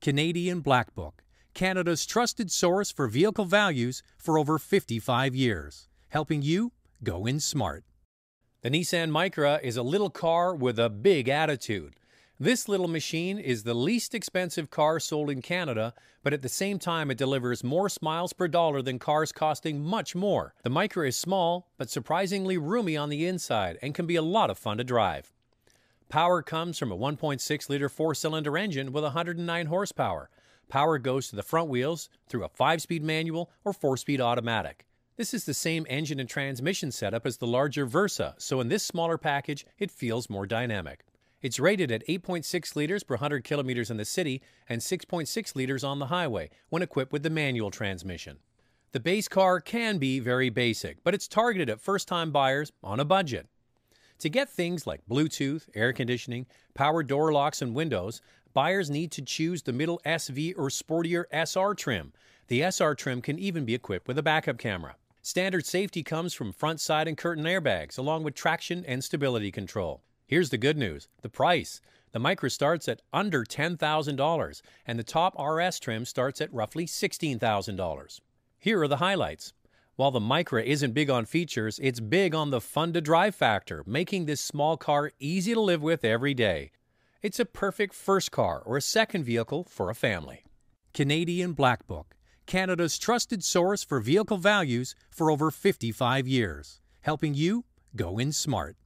Canadian Black Book, Canada's trusted source for vehicle values for over 55 years, helping you go in smart. The Nissan Micra is a little car with a big attitude. This little machine is the least expensive car sold in Canada, but at the same time, it delivers more smiles per dollar than cars costing much more. The Micra is small, but surprisingly roomy on the inside and can be a lot of fun to drive. Power comes from a 1.6 liter four cylinder engine with 109 horsepower. Power goes to the front wheels through a 5 speed manual or 4 speed automatic. This is the same engine and transmission setup as the larger Versa, so in this smaller package, it feels more dynamic. It's rated at 8.6 liters per 100 kilometers in the city and 6.6 liters on the highway when equipped with the manual transmission. The base car can be very basic, but it's targeted at first time buyers on a budget. To get things like Bluetooth, air conditioning, power door locks, and windows, buyers need to choose the middle SV or sportier SR trim. The SR trim can even be equipped with a backup camera. Standard safety comes from front, side, and curtain airbags, along with traction and stability control. Here's the good news the price. The Micra starts at under $10,000, and the top RS trim starts at roughly $16,000. Here are the highlights while the Micra isn't big on features, it's big on the fun to drive factor, making this small car easy to live with every day. It's a perfect first car or a second vehicle for a family. Canadian Black Book, Canada's trusted source for vehicle values for over 55 years, helping you go in smart.